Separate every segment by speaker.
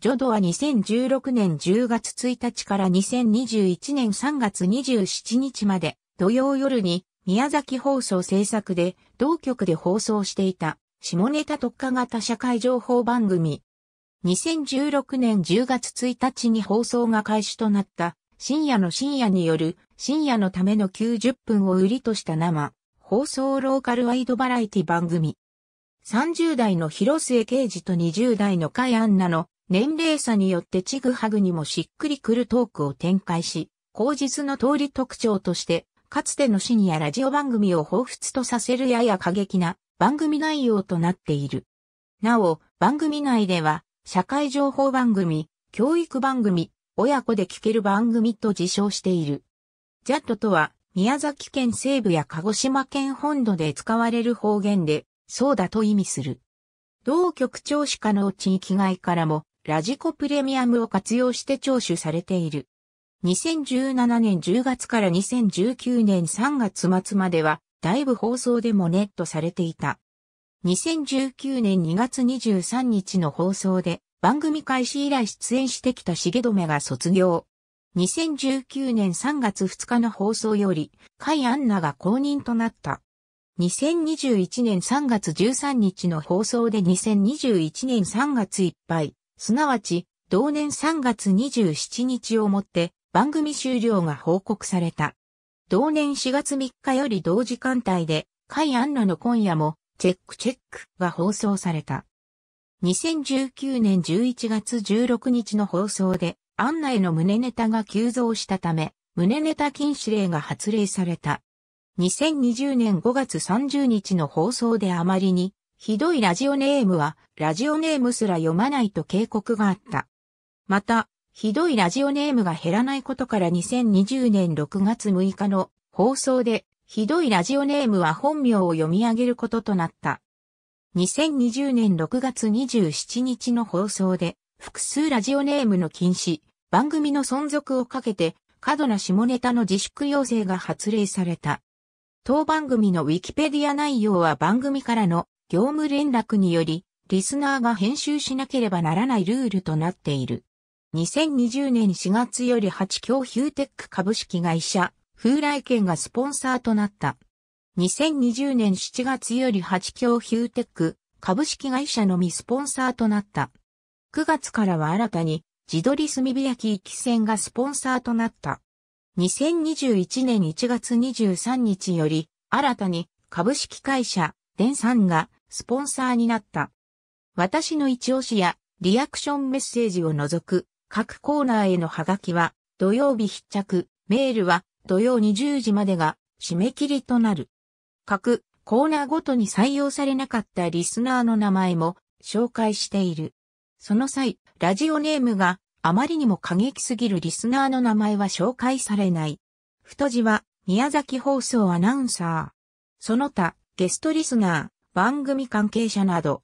Speaker 1: ジョドは2016年10月1日から2021年3月27日まで土曜夜に宮崎放送制作で同局で放送していた下ネタ特化型社会情報番組。2016年10月1日に放送が開始となった深夜の深夜による深夜のための90分を売りとした生放送ローカルワイドバラエティ番組。30代の広末刑事と20代の海アンナの年齢差によってちぐはぐにもしっくりくるトークを展開し、口実の通り特徴として、かつてのシニアラジオ番組を彷彿とさせるやや過激な番組内容となっている。なお、番組内では、社会情報番組、教育番組、親子で聞ける番組と自称している。ジャットとは、宮崎県西部や鹿児島県本土で使われる方言で、そうだと意味する。同局長しかの地域外からも、ラジコプレミアムを活用して聴取されている。2017年10月から2019年3月末までは、だいぶ放送でもネットされていた。2019年2月23日の放送で、番組開始以来出演してきた重留が卒業。2019年3月2日の放送より、甲斐アンナが公認となった。2021年3月13日の放送で2021年3月いっぱい、すなわち、同年3月27日をもって番組終了が報告された。同年4月3日より同時間帯で、カイ・アンナの今夜も、チェックチェックが放送された。2019年11月16日の放送で、アンナへの胸ネタが急増したため、胸ネタ禁止令が発令された。2020年5月30日の放送であまりにひどいラジオネームは、ラジオネームすら読まないと警告があった。また、ひどいラジオネームが減らないことから2020年6月6日の放送で、ひどいラジオネームは本名を読み上げることとなった。2020年6月27日の放送で、複数ラジオネームの禁止、番組の存続をかけて、過度な下ネタの自粛要請が発令された。当番組のウィキペディア内容は番組からの業務連絡により、リスナーが編集しなければならないルールとなっている。2020年4月より8強ヒューテック株式会社、風来券がスポンサーとなった。2020年7月より8強ヒューテック株式会社のみスポンサーとなった。9月からは新たに自撮り炭火焼一期船がスポンサーとなった。2021年1月23日より新たに株式会社電産がスポンサーになった。私の一押しやリアクションメッセージを除く各コーナーへのハガキは土曜日必着、メールは土曜20時までが締め切りとなる。各コーナーごとに採用されなかったリスナーの名前も紹介している。その際、ラジオネームがあまりにも過激すぎるリスナーの名前は紹介されない。太字は宮崎放送アナウンサー。その他、ゲストリスナー、番組関係者など。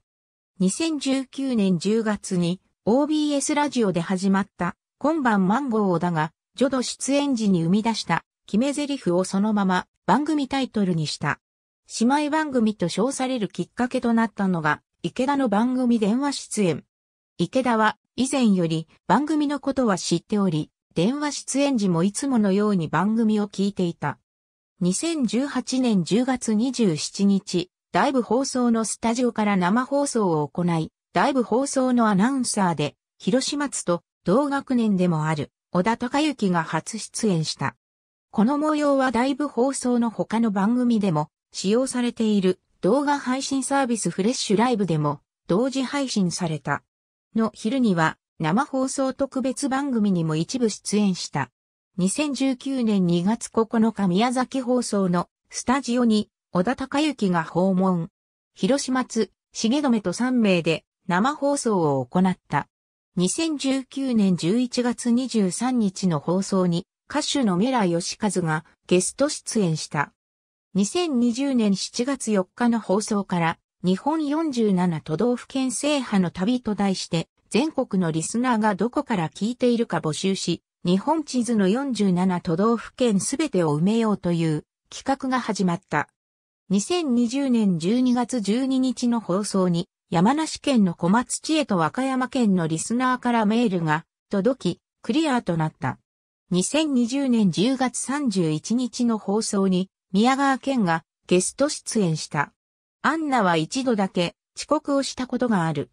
Speaker 1: 2019年10月に OBS ラジオで始まった今晩マンゴーだが、ジョド出演時に生み出した決め台詞をそのまま番組タイトルにした。姉妹番組と称されるきっかけとなったのが、池田の番組電話出演。池田は以前より番組のことは知っており、電話出演時もいつものように番組を聞いていた。2018年10月27日、ライブ放送のスタジオから生放送を行い、ライブ放送のアナウンサーで、広島津と同学年でもある小田隆之が初出演した。この模様はライブ放送の他の番組でも使用されている動画配信サービスフレッシュライブでも同時配信された。の昼には生放送特別番組にも一部出演した。2019年2月9日宮崎放送のスタジオに小田隆之が訪問。広島津、重留と3名で生放送を行った。2019年11月23日の放送に歌手のメラ義和がゲスト出演した。2020年7月4日の放送から日本47都道府県制覇の旅と題して全国のリスナーがどこから聞いているか募集し、日本地図の47都道府県すべてを埋めようという企画が始まった。2020年12月12日の放送に、山梨県の小松知恵と和歌山県のリスナーからメールが届き、クリアとなった。2020年10月31日の放送に、宮川県がゲスト出演した。アンナは一度だけ遅刻をしたことがある。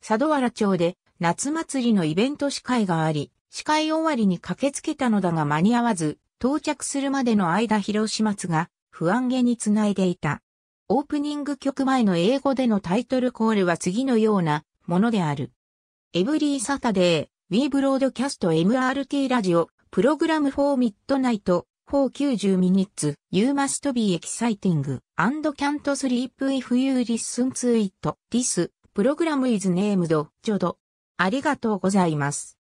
Speaker 1: 佐渡原町で夏祭りのイベント司会があり、司会終わりに駆けつけたのだが間に合わず、到着するまでの間広島津が不安げにつないでいた。オープニング曲前の英語でのタイトルコールは次のようなものである。エブリーサタデー、We Broadcast MRT ラジオ、プログラム for Midnight, for 90 minutes, You must be exciting, and can't sleep if you listen to it. This program is named ジョド。ありがとうございます。